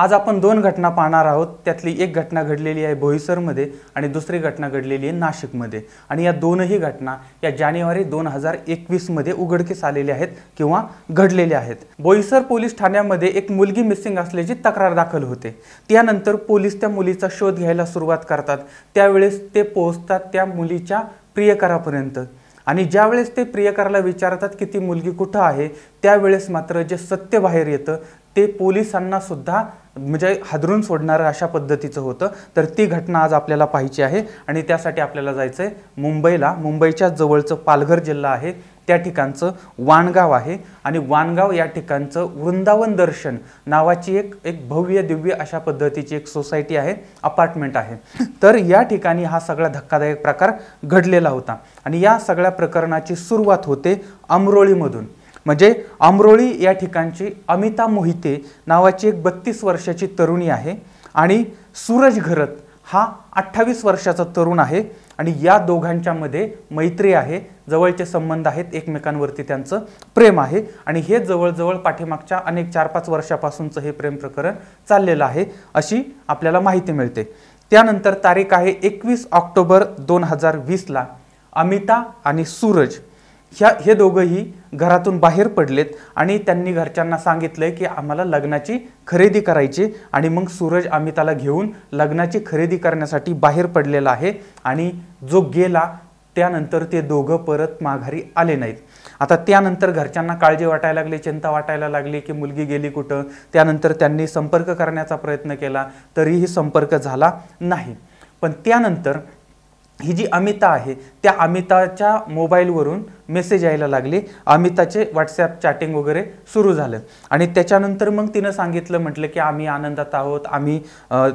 आज आपण दोन घटना पाहणार आहोत त्यातली एक घटना घडलेली आहे बोईसरमध्ये आणि दुसरी घटना घडलेली आहे नाशिकमध्ये आणि या दोनही घटना या जानेवारी दोन हजार एकवीसमध्ये उघडकीस आलेल्या आहेत किंवा घडलेल्या आहेत बोईसर पोलीस ठाण्यामध्ये एक मुलगी मिसिंग असल्याची तक्रार दाखल होते त्यानंतर पोलीस त्या मुलीचा शोध घ्यायला सुरुवात करतात त्यावेळेस ते पोहोचतात त्या मुलीच्या प्रियकरापर्यंत आणि ज्यावेळेस ते प्रियकराला विचारतात की ती मुलगी कुठं आहे त्यावेळेस मात्र जे सत्य बाहेर येतं ते पोलिसांना सुद्धा म्हणजे हादरून सोडणारं अशा पद्धतीचं होतं तर ती घटना आज आपल्याला पाहिजे आहे आणि त्यासाठी आपल्याला जायचं आहे मुंबईला मुंबईच्या जवळचं पालघर जिल्हा आहे त्या ठिकाणचं वाणगाव आहे आणि वाणगाव या ठिकाणचं वृंदावन दर्शन नावाची एक एक भव्य दिव्य अशा पद्धतीची एक सोसायटी आहे अपार्टमेंट आहे तर या ठिकाणी हा सगळा धक्कादायक प्रकार घडलेला होता आणि या सगळ्या प्रकरणाची सुरुवात होते अमरोळीमधून म्हणजे अमरोळी या ठिकाणची अमिता मोहिते नावाची एक बत्तीस वर्षाची तरुणी आहे आणि सूरज घरत हा अठ्ठावीस वर्षाचा तरुण आहे आणि या दोघांच्यामध्ये मैत्री आहे जवळचे संबंध आहेत एकमेकांवरती त्यांचं प्रेम आहे आणि हे जवळजवळ पाठीमागच्या अनेक चार पाच वर्षापासूनचं हे प्रेम प्रकरण चाललेलं आहे अशी आपल्याला माहिती मिळते त्यानंतर तारीख आहे एकवीस ऑक्टोबर दोन हजार वीसला अमिता आणि सूरज ह्या हे दोघंही घरातून बाहेर पडलेत आणि त्यांनी घरच्यांना सांगितलं की आम्हाला लग्नाची खरेदी करायची आणि मग सूरज त्याला घेऊन लग्नाची खरेदी करण्यासाठी बाहेर पडलेला आहे आणि जो गेला त्यानंतर ते दोघं परत माघारी आले नाहीत आता त्यानंतर घरच्यांना काळजी वाटायला लागली चिंता वाटायला लागली की मुलगी गेली कुठं त्यानंतर त्यांनी संपर्क करण्याचा प्रयत्न केला तरीही संपर्क झाला नाही पण त्यानंतर ही जी अमिता आहे त्या अमिताच्या मोबाईलवरून मेसेज यायला लागले अमिताचे व्हॉट्सॲप चॅटिंग वगैरे सुरू झालं आणि त्याच्यानंतर मग तिनं सांगितलं म्हटलं की आम्ही आनंदात आहोत आम्ही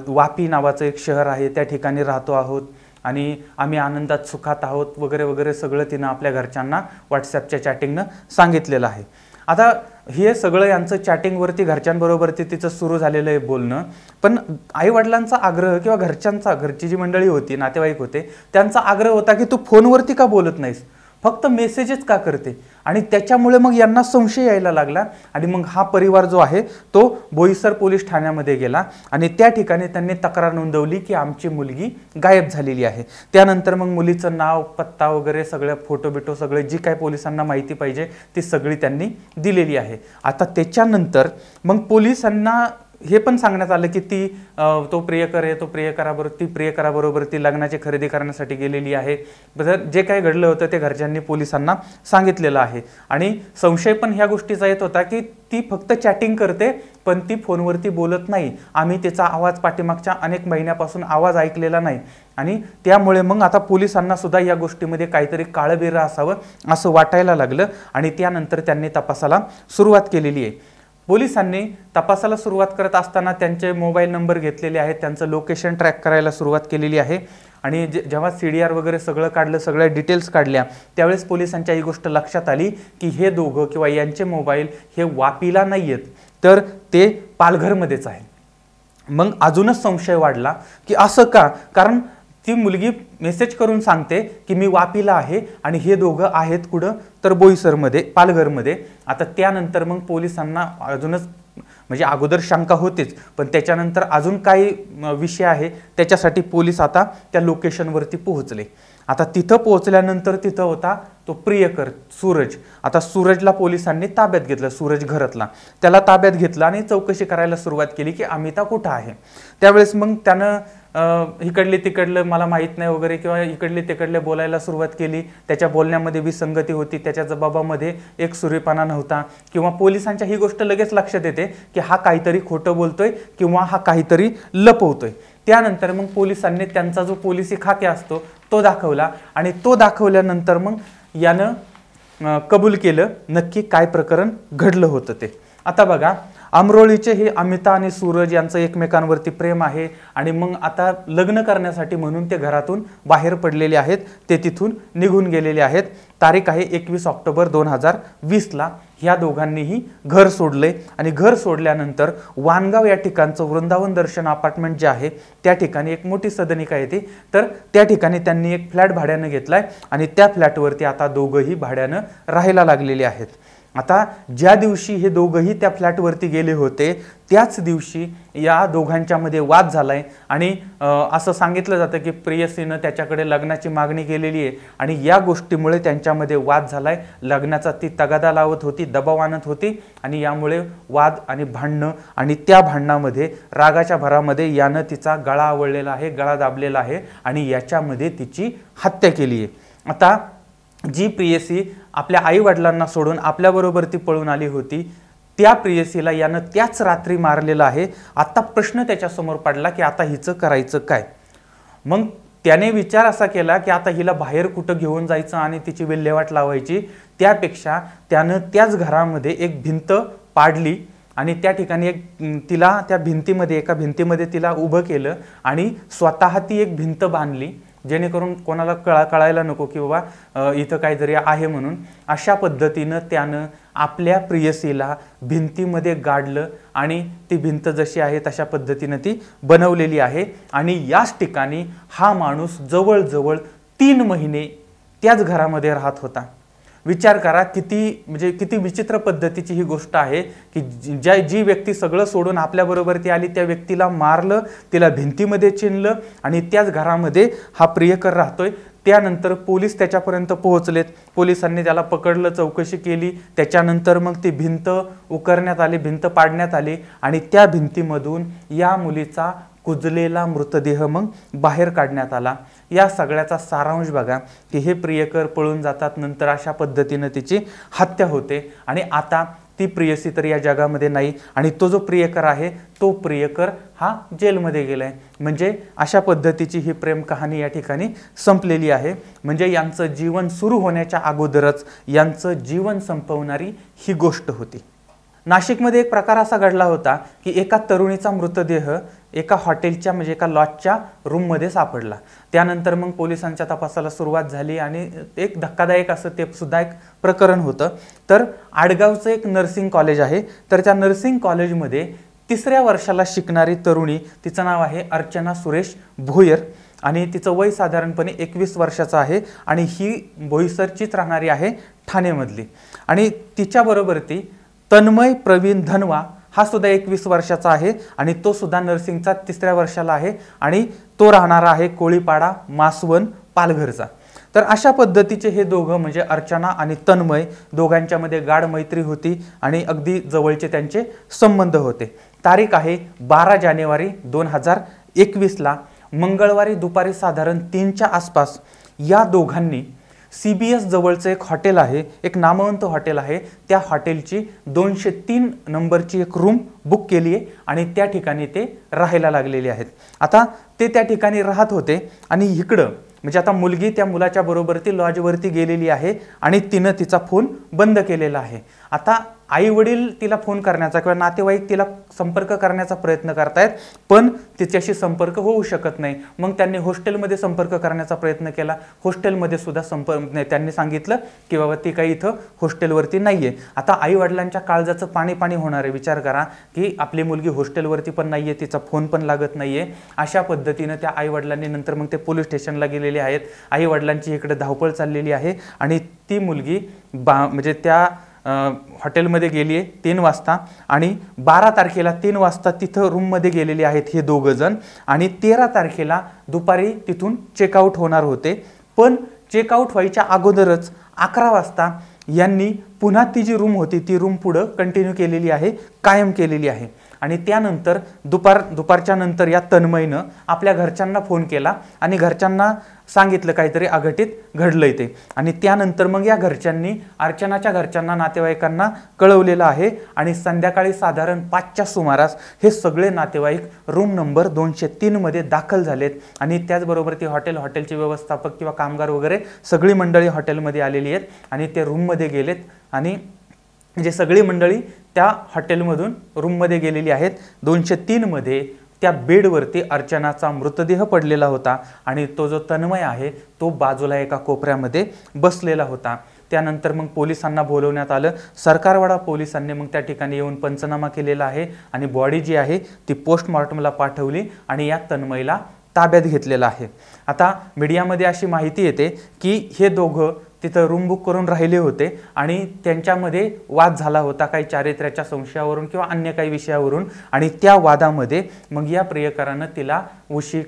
वापी नावाचं एक शहर आहे त्या ठिकाणी राहतो आहोत आणि आम्ही आनंदात सुखात आहोत वगैरे वगैरे सगळं तिनं आपल्या घरच्यांना व्हॉट्सॲपच्या चॅटिंगनं सांगितलेलं आहे आता हे सगळं यांचं चॅटिंगवरती घरच्यांबरोबर बरोबरती तिचं सुरू झालेलं आहे बोलणं पण आई वडिलांचा आग्रह किंवा घरच्यांचा घरची जी मंडळी होती नातेवाईक होते त्यांचा आग्रह होता की तू फोनवरती का बोलत नाहीस फक्त मेसेजच का करते आणि त्याच्यामुळे मग यांना संशय यायला लागला आणि मग हा परिवार जो आहे तो बोईसर पोलीस ठाण्यामध्ये गेला आणि त्या ठिकाणी त्यांनी तक्रार नोंदवली की आमची मुलगी गायब झालेली आहे त्यानंतर मग मुलीचं नाव पत्ता वगैरे सगळं फोटो बिटो सगळे जी काय पोलिसांना माहिती पाहिजे ती सगळी त्यांनी दिलेली आहे आता त्याच्यानंतर मग पोलिसांना हे पण सांगण्यात आलं की ती तो प्रियकर आहे तो प्रियकराबरोबर ती प्रियकराबरोबर ती लग्नाची खरेदी करण्यासाठी गेलेली आहे जे काही घडलं होतं ते घरच्यांनी पोलिसांना सांगितलेलं आहे आणि संशय पण ह्या गोष्टीचा येत होता की ती फक्त चॅटिंग करते पण ती फोनवरती बोलत नाही आम्ही तिचा आवाज पाठीमागच्या अनेक महिन्यापासून आवाज ऐकलेला नाही आणि त्यामुळे मग आता पोलिसांना सुद्धा या गोष्टीमध्ये काहीतरी काळबिरं असावं असं वाटायला लागलं आणि त्यानंतर त्यांनी तपासाला सुरुवात केलेली आहे पोलिसांनी तपासाला सुरुवात करत असताना त्यांचे मोबाईल नंबर घेतलेले आहेत त्यांचं लोकेशन ट्रॅक करायला सुरुवात केलेली आहे आणि जे जेव्हा सी डी आर वगैरे सगळं काढलं सगळ्या डिटेल्स काढल्या त्यावेळेस पोलिसांच्या ही गोष्ट लक्षात आली की हे दोघं किंवा यांचे मोबाईल हे वापीला नाही आहेत तर ते पालघरमध्येच आहे मग अजूनच संशय वाढला की असं का कारण ती मुलगी मेसेज करून सांगते की मी वापीला आहे आणि हे दोघं आहेत कुठं तर बोईसरमध्ये पालघरमध्ये आता त्यानंतर मग पोलिसांना अजूनच म्हणजे अगोदर शंका होतेच पण त्याच्यानंतर अजून काही विषय आहे त्याच्यासाठी पोलीस आता त्या लोकेशनवरती पोहोचले आता तिथं पोहोचल्यानंतर तिथं होता तो प्रियकर सूरज आता सूरजला पोलिसांनी ताब्यात घेतलं सूरज घरातला त्याला ताब्यात घेतला आणि चौकशी करायला सुरुवात केली की अमिता कुठं आहे त्यावेळेस मग त्यानं इकडले तिकडलं मला माहीत नाही वगैरे किंवा इकडले तिकडले बोलायला सुरुवात केली त्याच्या बोलण्यामध्ये विसंगती होती त्याच्या जबाबामध्ये एक सुरेपणा नव्हता किंवा पोलिसांच्या ही गोष्ट लगेच लक्षात येते की हा काहीतरी खोटं बोलतोय किंवा हा काहीतरी लपवतोय त्यानंतर मग पोलिसांनी त्यांचा जो पोलिसी खाते असतो तो दाखवला आणि तो दाखवल्यानंतर मग यानं कबूल केलं नक्की काय प्रकरण घडलं होतं ते आता बघा अमरोळीचे हे अमिता आणि सूरज यांचं एकमेकांवरती प्रेम आहे आणि मग आता लग्न करण्यासाठी म्हणून ते घरातून बाहेर पडलेले आहेत ते तिथून निघून गेलेले आहेत तारीख आहे एकवीस ऑक्टोबर दोन हजार वीसला या दोघांनीही घर सोडले आणि घर सोडल्यानंतर वानगाव या ठिकाणचं वृंदावन दर्शन अपार्टमेंट जे आहे त्या ठिकाणी एक मोठी सदनिका येते तर त्या ठिकाणी त्यांनी एक फ्लॅट भाड्यानं घेतला आणि त्या फ्लॅटवरती आता दोघंही भाड्यानं राहायला लागलेले आहेत आता ज्या दिवशी हे दोघंही त्या फ्लॅटवरती गेले होते त्याच दिवशी या दोघांच्यामध्ये वाद झाला आहे आणि असं सांगितलं जातं की प्रियसीनं त्याच्याकडे लग्नाची मागणी केलेली आहे आणि या गोष्टीमुळे त्यांच्यामध्ये वाद झाला आहे लग्नाचा ती तगादा लावत होती दबाव आणत होती आणि यामुळे वाद आणि भांडणं आणि त्या भांडणामध्ये रागाच्या भरामध्ये यानं तिचा गळा आवळलेला आहे गळा दाबलेला आहे आणि याच्यामध्ये तिची हत्या केली आहे आता जी प्रियसी आपल्या आईवडिलांना सोडून आपल्याबरोबर ती पळून आली होती त्या प्रियसीला यानं त्याच रात्री मारलेलं आहे आत्ता प्रश्न त्याच्यासमोर पडला की आता हिचं करायचं काय मग त्याने विचार असा केला की आता हिला बाहेर कुठं घेऊन जायचं आणि तिची विल्हेवाट लावायची त्यापेक्षा त्यानं त्याच घरामध्ये एक भिंत पाडली आणि त्या ठिकाणी एक तिला त्या भिंतीमध्ये एका भिंतीमध्ये तिला उभं केलं आणि स्वतः ती एक भिंत बांधली जेणेकरून कोणाला कळा कळायला नको की बाबा इथं काहीतरी आहे म्हणून अशा पद्धतीनं त्यानं आपल्या प्रियसीला भिंतीमध्ये गाडलं आणि ती भिंत जशी आहे तशा पद्धतीनं ती बनवलेली आहे आणि याच ठिकाणी हा माणूस जवळजवळ तीन महिने त्याच घरामध्ये राहत होता विचार करा किती म्हणजे किती विचित्र पद्धतीची ही गोष्ट आहे की ज्या जी व्यक्ती सगळं सोडून आपल्याबरोबर ती आली त्या व्यक्तीला मारलं तिला भिंतीमध्ये चिनलं आणि त्याच घरामध्ये हा प्रियकर राहतोय त्यानंतर पोलीस त्याच्यापर्यंत पोहोचलेत पोलिसांनी त्याला पकडलं चौकशी केली त्याच्यानंतर मग ती भिंत उकरण्यात आली भिंत पाडण्यात आली आणि त्या भिंतीमधून या मुलीचा कुजलेला मृतदेह मग बाहेर काढण्यात आला या सगळ्याचा सारांश बघा की हे प्रियकर पळून जातात नंतर अशा पद्धतीनं तिची हत्या होते आणि आता ती प्रियसी तर या जगामध्ये नाही आणि तो जो प्रियकर आहे तो प्रियकर हा जेलमध्ये गेला आहे म्हणजे अशा पद्धतीची ही प्रेम कहाणी या ठिकाणी संपलेली आहे म्हणजे यांचं जीवन सुरू होण्याच्या अगोदरच यांचं जीवन संपवणारी ही गोष्ट होती नाशिकमध्ये एक प्रकार असा घडला होता की एका तरुणीचा मृतदेह एका हॉटेलच्या म्हणजे एका लॉजच्या रूममध्ये सापडला त्यानंतर मग पोलिसांच्या तपासाला सुरुवात झाली आणि एक धक्कादायक असं ते सुद्धा एक प्रकरण होतं तर आडगावचं एक नर्सिंग कॉलेज आहे तर त्या नर्सिंग कॉलेजमध्ये तिसऱ्या वर्षाला शिकणारी तरुणी तिचं नाव आहे अर्चना सुरेश भोयर आणि तिचं वय साधारणपणे एकवीस वर्षाचं आहे आणि ही भोईसरचीच राहणारी आहे ठाणेमधली आणि तिच्याबरोबर ती तन्मय प्रवीण धनवा हा सुद्धा एकवीस वर्षाचा आहे आणि तो सुद्धा नर्सिंगचा तिसऱ्या वर्षाला आहे आणि तो राहणारा आहे कोळीपाडा मासवन पालघरचा तर अशा पद्धतीचे हे दोघं म्हणजे अर्चना आणि तन्मय दोघांच्यामध्ये गाढ मैत्री होती आणि अगदी जवळचे त्यांचे संबंध होते तारीख आहे बारा जानेवारी दोन हजार एकवीसला मंगळवारी दुपारी साधारण तीनच्या आसपास या दोघांनी सी बी एस जवळचं एक हॉटेल आहे एक नामवंत हॉटेल आहे त्या हॉटेलची दोनशे तीन नंबरची एक रूम बुक केली आहे आणि त्या ठिकाणी ते राहायला लागलेले आहेत आता ते त्या ठिकाणी राहत होते आणि इकडं म्हणजे आता मुलगी त्या मुलाच्या बरोबरती ती लॉजवरती गेलेली आहे आणि तिनं तिचा फोन बंद केलेला आहे आता वडील तिला फोन करण्याचा किंवा नातेवाईक तिला संपर्क करण्याचा प्रयत्न करतायत पण तिच्याशी संपर्क होऊ शकत नाही मग त्यांनी हॉस्टेलमध्ये संपर्क करण्याचा प्रयत्न केला हॉस्टेलमध्ये सुद्धा संपर्क म्हणजे त्यांनी सांगितलं की बाबा ती काही इथं हॉस्टेलवरती नाही आहे आता आईवडिलांच्या काळजाचं पाणी पाणी होणार आहे विचार करा की आपली मुलगी हॉस्टेलवरती पण नाही आहे तिचा फोन पण लागत नाही आहे अशा पद्धतीनं त्या आईवडिलांनी नंतर मग ते पोलीस स्टेशनला गेलेले आहेत आईवडिलांची इकडे धावपळ चाललेली आहे आणि ती मुलगी बा म्हणजे त्या हॉटेलमध्ये गेली आहे तीन वाजता आणि बारा तारखेला तीन वाजता तिथं रूममध्ये गेलेले आहेत हे दोघं जण आणि तेरा तारखेला दुपारी तिथून चेकआउट होणार होते पण चेकआउट व्हायच्या अगोदरच अकरा वाजता यांनी पुन्हा ती जी रूम होती ती रूम पुढं कंटिन्यू केलेली आहे कायम केलेली आहे आणि त्यानंतर दुपार दुपारच्या नंतर या तन्मयीनं आपल्या घरच्यांना फोन केला आणि घरच्यांना सांगितलं काहीतरी अघटित घडलं ते आणि त्यानंतर मग या घरच्यांनी अर्चनाच्या घरच्यांना नातेवाईकांना कळवलेलं आहे आणि संध्याकाळी साधारण पाचच्या सुमारास हे सगळे नातेवाईक रूम नंबर दोनशे तीनमध्ये दाखल झालेत आणि त्याचबरोबर ती हॉटेल हॉटेलचे व्यवस्थापक किंवा कामगार वगैरे सगळी मंडळी हॉटेलमध्ये आलेली आहेत आणि ते रूममध्ये गेलेत आणि जे म्हणजे सगळी मंडळी त्या हॉटेलमधून रूममध्ये गेलेली आहेत दोनशे तीनमध्ये त्या बेडवरती अर्चनाचा मृतदेह पडलेला होता आणि तो जो तन्मय आहे तो बाजूला एका कोपऱ्यामध्ये बसलेला होता त्यानंतर मग पोलिसांना बोलवण्यात आलं सरकारवाडा पोलिसांनी मग त्या ठिकाणी येऊन पंचनामा केलेला आहे आणि बॉडी जी आहे ती पोस्टमॉर्टमला पाठवली आणि या तन्मयला ताब्यात घेतलेला आहे आता मीडियामध्ये अशी माहिती येते की हे दोघं तिथं रूम बुक करून राहिले होते आणि त्यांच्यामध्ये वाद झाला होता काही चारित्र्याच्या संशयावरून किंवा अन्य काही विषयावरून आणि त्या वादामध्ये मग या प्रियकरानं तिला उशी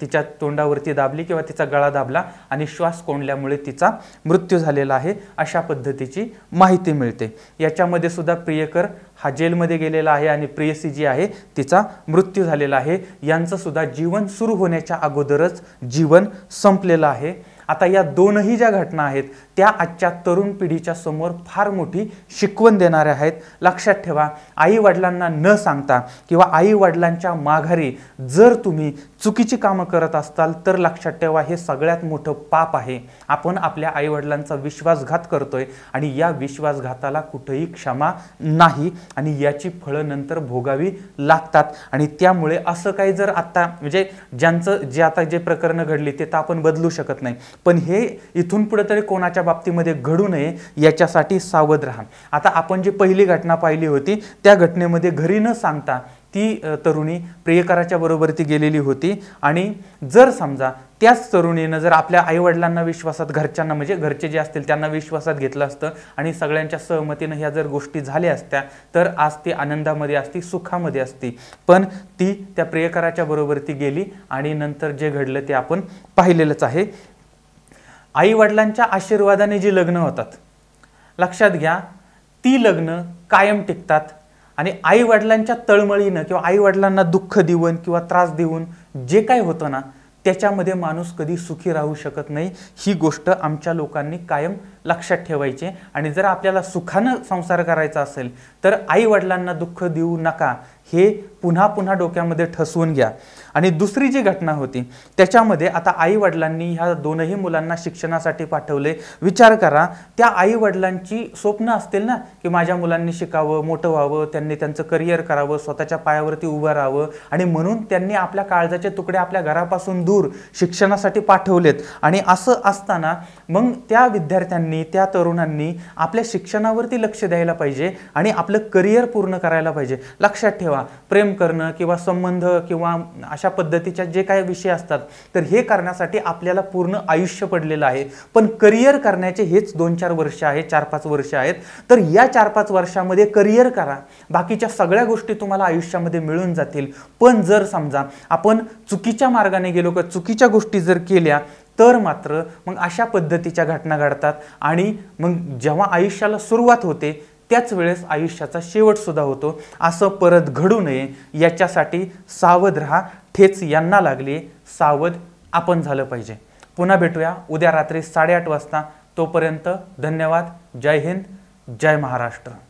तिच्या तोंडावरती दाबली किंवा तिचा गळा दाबला आणि श्वास कोंडल्यामुळे तिचा मृत्यू झालेला आहे अशा पद्धतीची माहिती मिळते याच्यामध्ये सुद्धा प्रियकर हा जेलमध्ये गेलेला आहे आणि प्रियसी जी आहे तिचा मृत्यू झालेला आहे यांचं सुद्धा जीवन सुरू होण्याच्या अगोदरच जीवन संपलेलं आहे आता या दोनही ज्या घटना आहेत त्या आजच्या तरुण पिढीच्या समोर फार मोठी शिकवण देणाऱ्या आहेत लक्षात ठेवा आई वडिलांना न सांगता किंवा आई वडिलांच्या माघारी जर तुम्ही चुकीची कामं करत असाल तर लक्षात ठेवा हे सगळ्यात मोठं पाप आहे आपण आपल्या आईवडिलांचा विश्वासघात करतोय आणि या विश्वासघाताला कुठेही क्षमा नाही आणि याची फळं नंतर भोगावी लागतात आणि त्यामुळे असं काही जर आत्ता म्हणजे ज्यांचं जे आता जे प्रकरणं घडली ते तर आपण बदलू शकत नाही पण हे इथून पुढे तरी कोणाच्या बाबतीमध्ये घडू नये याच्यासाठी सावध राहा आता आपण जी पहिली घटना पाहिली होती त्या घटनेमध्ये घरी न सांगता ती तरुणी प्रियकराच्या बरोबर ती गेलेली होती आणि जर समजा त्याच तरुणीनं जर आपल्या आईवडिलांना विश्वासात घरच्यांना म्हणजे घरचे जे असतील त्यांना विश्वासात घेतलं असतं आणि सगळ्यांच्या सहमतीनं ह्या जर गोष्टी झाल्या असत्या तर आज ती आनंदामध्ये असती सुखामध्ये असती पण ती त्या प्रियकराच्या बरोबर ती गेली आणि नंतर जे घडलं ते आपण पाहिलेलंच आहे आईवडिलांच्या आशीर्वादाने जी लग्न होतात लक्षात घ्या ती लग्न कायम टिकतात आणि आईवडिलांच्या तळमळीनं किंवा आईवडिलांना दुःख देऊन किंवा त्रास देऊन जे काय होतं ना त्याच्यामध्ये माणूस कधी सुखी राहू शकत नाही ही गोष्ट आमच्या लोकांनी कायम लक्षात ठेवायची आणि जर आपल्याला सुखानं संसार करायचा असेल तर आईवडिलांना दुःख देऊ नका हे पुन्हा पुन्हा डोक्यामध्ये ठसवून घ्या आणि दुसरी जी घटना होती त्याच्यामध्ये आता आईवडिलांनी ह्या दोनही मुलांना शिक्षणासाठी पाठवले विचार करा त्या आईवडिलांची स्वप्न असतील ना की माझ्या मुलांनी शिकावं मोठं व्हावं त्यांनी त्यांचं करिअर करावं स्वतःच्या पायावरती उभं राहावं आणि म्हणून त्यांनी आपल्या काळजाचे तुकडे आपल्या घरापासून दूर शिक्षणासाठी पाठवलेत आणि असं असताना मग त्या विद्यार्थ्यांनी त्या तरुणांनी आपल्या शिक्षणावरती लक्ष द्यायला पाहिजे आणि आपलं करिअर पूर्ण करायला पाहिजे लक्षात ठेवा प्रेम करणं किंवा संबंध किंवा अशा पद्धतीच्या जे काही विषय असतात तर हे करण्यासाठी आपल्याला पूर्ण आयुष्य पडलेलं आहे पण करिअर करण्याचे हेच दोन चार वर्ष आहे चार पाच वर्ष आहेत तर या चार पाच वर्षामध्ये करिअर करा बाकीच्या सगळ्या गोष्टी तुम्हाला आयुष्यामध्ये मिळून जातील पण जर समजा आपण चुकीच्या मार्गाने गेलो का चुकीच्या गोष्टी जर केल्या तर मात्र मग अशा पद्धतीच्या घटना घडतात आणि मग जेव्हा आयुष्याला सुरुवात होते त्याच वेळेस आयुष्याचा शेवटसुद्धा होतो असं परत घडू नये याच्यासाठी सावध रहा ठेच यांना लागली सावध आपण झालं पाहिजे पुन्हा भेटूया उद्या रात्री साडेआठ वाजता तोपर्यंत धन्यवाद जय हिंद जय महाराष्ट्र